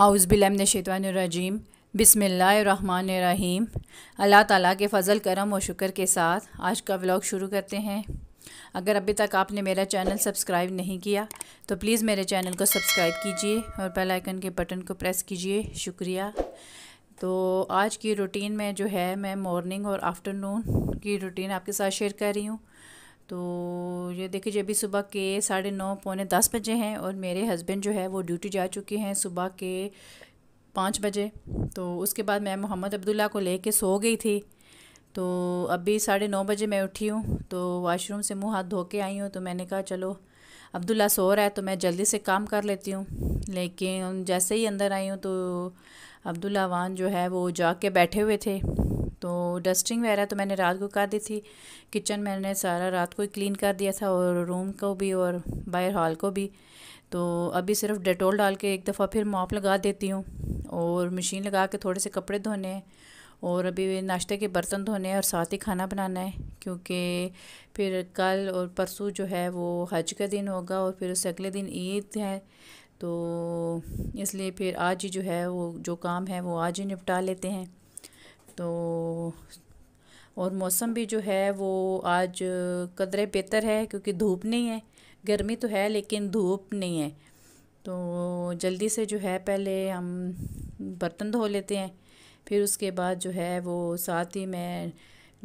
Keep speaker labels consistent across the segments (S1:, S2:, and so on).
S1: आउज़बिलमनशैतवानरजीम बिसमीम अल्लाह ताला के फ़ल करम और शुक्र के साथ आज का व्लॉग शुरू करते हैं अगर अभी तक आपने मेरा चैनल सब्सक्राइब नहीं किया तो प्लीज़ मेरे चैनल को सब्सक्राइब कीजिए और बेल आइकन के बटन को प्रेस कीजिए शुक्रिया तो आज की रूटीन में जो है मैं मॉर्निंग और आफ्टरनून की रूटीन आपके साथ शेयर कर रही हूँ तो ये देखिए अभी सुबह के साढ़े नौ पौने दस बजे हैं और मेरे हस्बैंड जो है वो ड्यूटी जा चुके हैं सुबह के पाँच बजे तो उसके बाद मैं मोहम्मद अब्दुल्ला को ले सो गई थी तो अभी साढ़े नौ बजे मैं उठी हूँ तो वाशरूम से मुँह हाथ धो के आई हूँ तो मैंने कहा चलो अब्दुल्ला सो रहा है तो मैं जल्दी से काम कर लेती हूँ लेकिन जैसे ही अंदर आई हूँ तो अब्दुल्ला वान जो है वो जाके बैठे हुए थे तो डस्टिंग वगैरह तो मैंने रात को कर दी थी किचन मैंने सारा रात को ही क्लीन कर दिया था और रूम को भी और बाहर हॉल को भी तो अभी सिर्फ डेटोल डाल के एक दफ़ा फिर मॉप लगा देती हूँ और मशीन लगा के थोड़े से कपड़े धोने हैं और अभी नाश्ते के बर्तन धोने हैं और साथ ही खाना बनाना है क्योंकि फिर कल और परसों जो है वो हज का दिन होगा और फिर उससे अगले दिन ईद है तो इसलिए फिर आज ही जो है वो जो काम है वो आज ही निपटा लेते हैं तो और मौसम भी जो है वो आज कदरे बेहतर है क्योंकि धूप नहीं है गर्मी तो है लेकिन धूप नहीं है तो जल्दी से जो है पहले हम बर्तन धो लेते हैं फिर उसके बाद जो है वो साथ ही मैं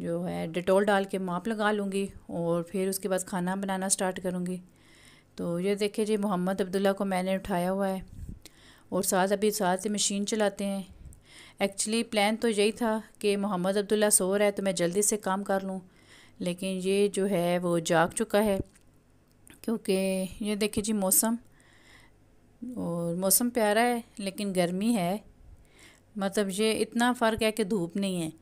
S1: जो है डिटोल डाल के माप लगा लूँगी और फिर उसके बाद खाना बनाना स्टार्ट करूँगी तो ये देखिए जी मोहम्मद अब्दुल्ला को मैंने उठाया हुआ है और साथ अभी साथ ही मशीन चलाते हैं एक्चुअली प्लान तो यही था कि मोहम्मद अब्दुल्ला सो रहा है तो मैं जल्दी से काम कर लूँ लेकिन ये जो है वो जाग चुका है क्योंकि ये देखिए जी मौसम और मौसम प्यारा है लेकिन गर्मी है मतलब ये इतना फ़र्क है कि धूप नहीं है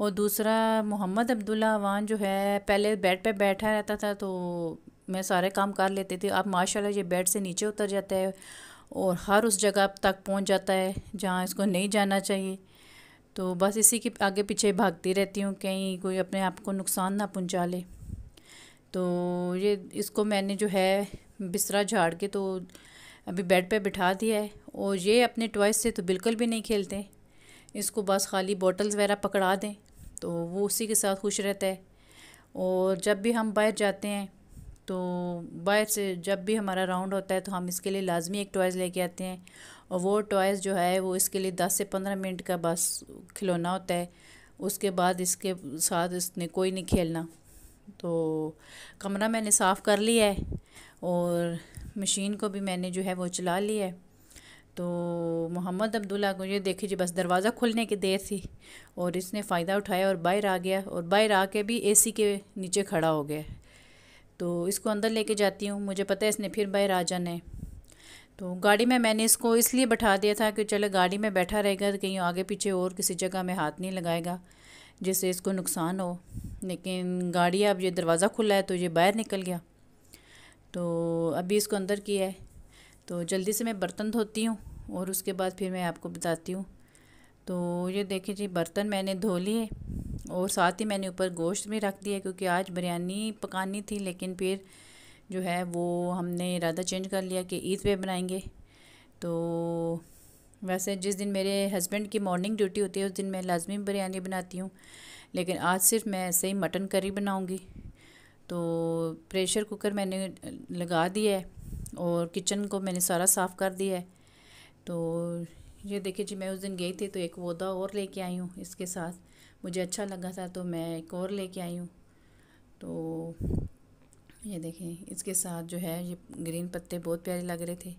S1: और दूसरा मोहम्मद अब्दुल्ला अवान जो है पहले बेड पे बैठा रहता था तो मैं सारे काम कर लेती थी अब माशाल्लाह ये बेड से नीचे उतर जाता है और हर उस जगह तक पहुंच जाता है जहाँ इसको नहीं जाना चाहिए तो बस इसी के आगे पीछे भागती रहती हूँ कहीं कोई अपने आप को नुकसान ना पहुँचा ले तो ये इसको मैंने जो है बिस्तरा झाड़ के तो अभी बेड पे बिठा दिया है और ये अपने टॉयस से तो बिल्कुल भी नहीं खेलते इसको बस खाली बॉटल्स वगैरह पकड़ा दें तो वो उसी के साथ खुश रहता है और जब भी हम बाहर जाते हैं तो बाय से जब भी हमारा राउंड होता है तो हम इसके लिए लाजमी एक टॉयज़ लेके आते हैं और वो टॉयज़ जो है वो इसके लिए दस से पंद्रह मिनट का बस खिलौना होता है उसके बाद इसके साथ इसने कोई नहीं खेलना तो कमरा मैंने साफ़ कर लिया है और मशीन को भी मैंने जो है वो चला लिया है तो मोहम्मद अब्दुल्ला को ये देखिए जी बस दरवाज़ा खुलने की देर थी और इसने फ़ायदा उठाया और बाहर आ गया और बाहर आके भी एसी के नीचे खड़ा हो गया तो इसको अंदर लेके जाती हूँ मुझे पता है इसने फिर भाई आ जाना है तो गाड़ी में मैंने इसको इसलिए बैठा दिया था कि चलो गाड़ी में बैठा रहेगा तो कहीं आगे पीछे और किसी जगह में हाथ नहीं लगाएगा जिससे इसको नुकसान हो लेकिन गाड़ी अब ये दरवाज़ा खुला है तो ये बाहर निकल गया तो अभी इसको अंदर किया है तो जल्दी से मैं बर्तन धोती हूँ और उसके बाद फिर मैं आपको बताती हूँ तो ये देखिए जी बर्तन मैंने धो लिए और साथ ही मैंने ऊपर गोश्त भी रख दिया क्योंकि आज बिरयानी पकानी थी लेकिन फिर जो है वो हमने इरादा चेंज कर लिया कि ईद पे बनाएंगे तो वैसे जिस दिन मेरे हस्बैंड की मॉर्निंग ड्यूटी होती है उस दिन मैं लाजमी बिरयानी बनाती हूँ लेकिन आज सिर्फ मैं ऐसे ही मटन करी बनाऊँगी तो प्रेशर कुकर मैंने लगा दिया है और किचन को मैंने सारा साफ़ कर दिया है तो ये देखिए जी मैं उस दिन गई थी तो एक वोदा और लेके आई हूँ इसके साथ मुझे अच्छा लगा था तो मैं एक और लेके आई हूँ तो ये देखें इसके साथ जो है ये ग्रीन पत्ते बहुत प्यारे लग रहे थे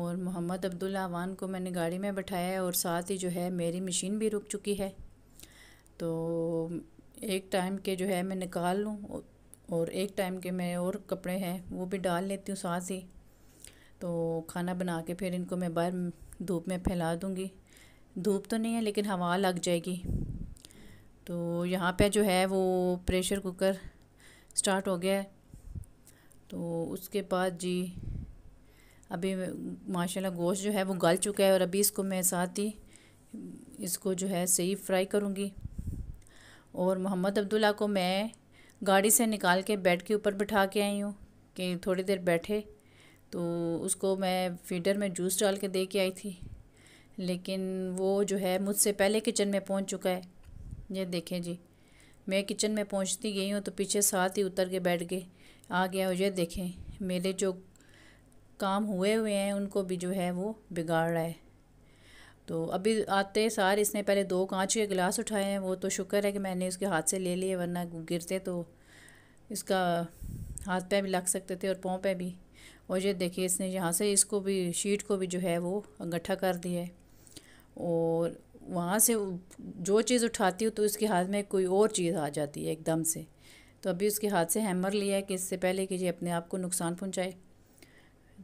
S1: और मोहम्मद अब्दुल आवान को मैंने गाड़ी में बैठाया है और साथ ही जो है मेरी मशीन भी रुक चुकी है तो एक टाइम के जो है मैं निकाल लूँ और एक टाइम के मैं और कपड़े हैं वो भी डाल लेती हूँ साथ ही तो खाना बना के फिर इनको मैं बाहर धूप में फैला दूँगी धूप तो नहीं है लेकिन हवा लग जाएगी तो यहाँ पे जो है वो प्रेशर कुकर स्टार्ट हो गया है तो उसके बाद जी अभी माशाल्लाह गोश्त जो है वो गल चुका है और अभी इसको मैं साथ ही इसको जो है सही फ्राई करूँगी और मोहम्मद अब्दुल्ला को मैं गाड़ी से निकाल के बेड के ऊपर बिठा के आई हूँ कि थोड़ी देर बैठे तो उसको मैं फीडर में जूस डाल के दे के आई थी लेकिन वो जो है मुझसे पहले किचन में पहुँच चुका है ये देखें जी मैं किचन में पहुंचती गई हूँ तो पीछे साथ ही उतर के बैठ गए आ गया और ये देखें मेरे जो काम हुए हुए हैं उनको भी जो है वो बिगाड़ रहा है तो अभी आते सार इसने पहले दो कांच के गिलास उठाए हैं वो तो शुक्र है कि मैंने उसके हाथ से ले लिए वरना गिरते तो इसका हाथ पे भी लग सकते थे और पाँव पे भी और ये देखिए इसने यहाँ से इसको भी शीट को भी जो है वो अंगठा कर दिया है और वहाँ से जो चीज़ उठाती हूँ तो उसके हाथ में कोई और चीज़ आ जाती है एकदम से तो अभी उसके हाथ से हैमर लिया है कि इससे पहले कि ये अपने आप को नुकसान पहुँचाए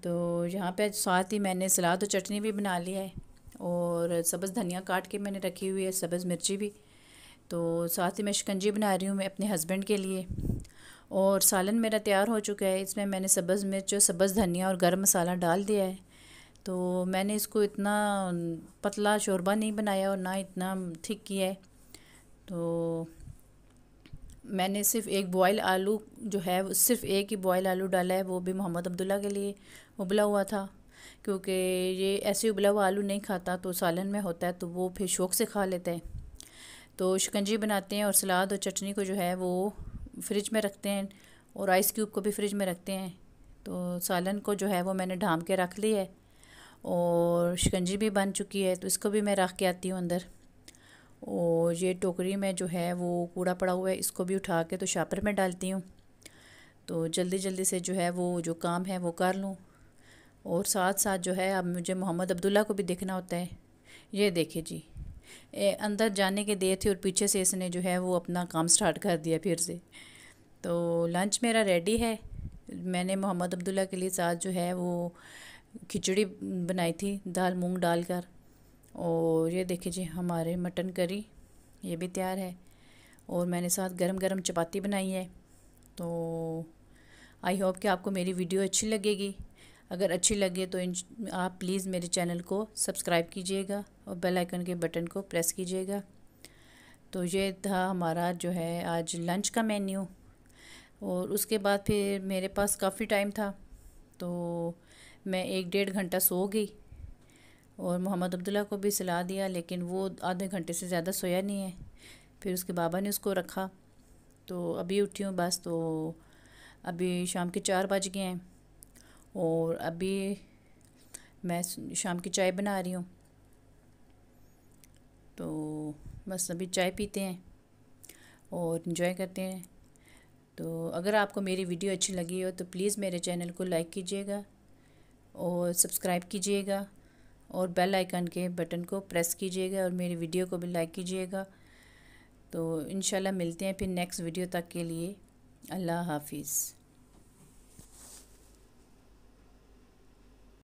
S1: तो यहाँ पे साथ ही मैंने सलाद और चटनी भी बना लिया है और सब्ज़ धनिया काट के मैंने रखी हुई है सब्ज़ मिर्ची भी तो साथ ही मैं शिकंजी बना रही हूँ मैं अपने हस्बैंड के लिए और सालन मेरा तैयार हो चुका है इसमें मैंने सब्ज़ मिर्च और सब्ज़ धनिया और गर्म मसाला डाल दिया है तो मैंने इसको इतना पतला शोरबा नहीं बनाया और ना इतना थिक किया है तो मैंने सिर्फ एक बॉयल आलू जो है सिर्फ एक ही बॉयल आलू डाला है वो भी मोहम्मद अब्दुल्ला के लिए उबला हुआ था क्योंकि ये ऐसे उबला हुआ आलू नहीं खाता तो सालन में होता है तो वो फिर शौक़ से खा लेते हैं तो शिकंजी बनाते हैं और सलाद और चटनी को जो है वो फ्रिज में रखते हैं और आइस क्यूब को भी फ्रिज में रखते हैं तो सालन को जो है वो मैंने ढाम के रख लिया है और शिकंजी भी बन चुकी है तो इसको भी मैं रख के आती हूँ अंदर और ये टोकरी में जो है वो कूड़ा पड़ा हुआ है इसको भी उठा के तो शापर में डालती हूँ तो जल्दी जल्दी से जो है वो जो काम है वो कर लूँ और साथ साथ जो है अब मुझे मोहम्मद अब्दुल्ला को भी देखना होता है ये देखे जी ए, अंदर जाने के देर थी और पीछे से इसने जो है वो अपना काम स्टार्ट कर दिया फिर से तो लंच मेरा रेडी है मैंने मोहम्मद अब्दुल्ला के लिए साथ जो है वो खिचड़ी बनाई थी दाल मूंग डालकर और ये देखिए जी हमारे मटन करी ये भी तैयार है और मैंने साथ गरम गरम चपाती बनाई है तो आई होप कि आपको मेरी वीडियो अच्छी लगेगी अगर अच्छी लगे तो आप प्लीज़ मेरे चैनल को सब्सक्राइब कीजिएगा और बेल आइकन के बटन को प्रेस कीजिएगा तो ये था हमारा जो है आज लंच का मेन्यू और उसके बाद फिर मेरे पास काफ़ी टाइम था तो मैं एक डेढ़ घंटा सो गई और मोहम्मद अब्दुल्ला को भी सलाह दिया लेकिन वो आधे घंटे से ज़्यादा सोया नहीं है फिर उसके बाबा ने उसको रखा तो अभी उठी हूँ बस तो अभी शाम के चार बज गए हैं और अभी मैं शाम की चाय बना रही हूँ तो बस अभी चाय पीते हैं और इन्जॉय करते हैं तो अगर आपको मेरी वीडियो अच्छी लगी हो तो प्लीज़ मेरे चैनल को लाइक कीजिएगा और सब्सक्राइब कीजिएगा और बेल आइकन के बटन को प्रेस कीजिएगा और मेरी वीडियो को भी लाइक कीजिएगा तो इन मिलते हैं फिर नेक्स्ट वीडियो तक के लिए अल्लाह हाफिज़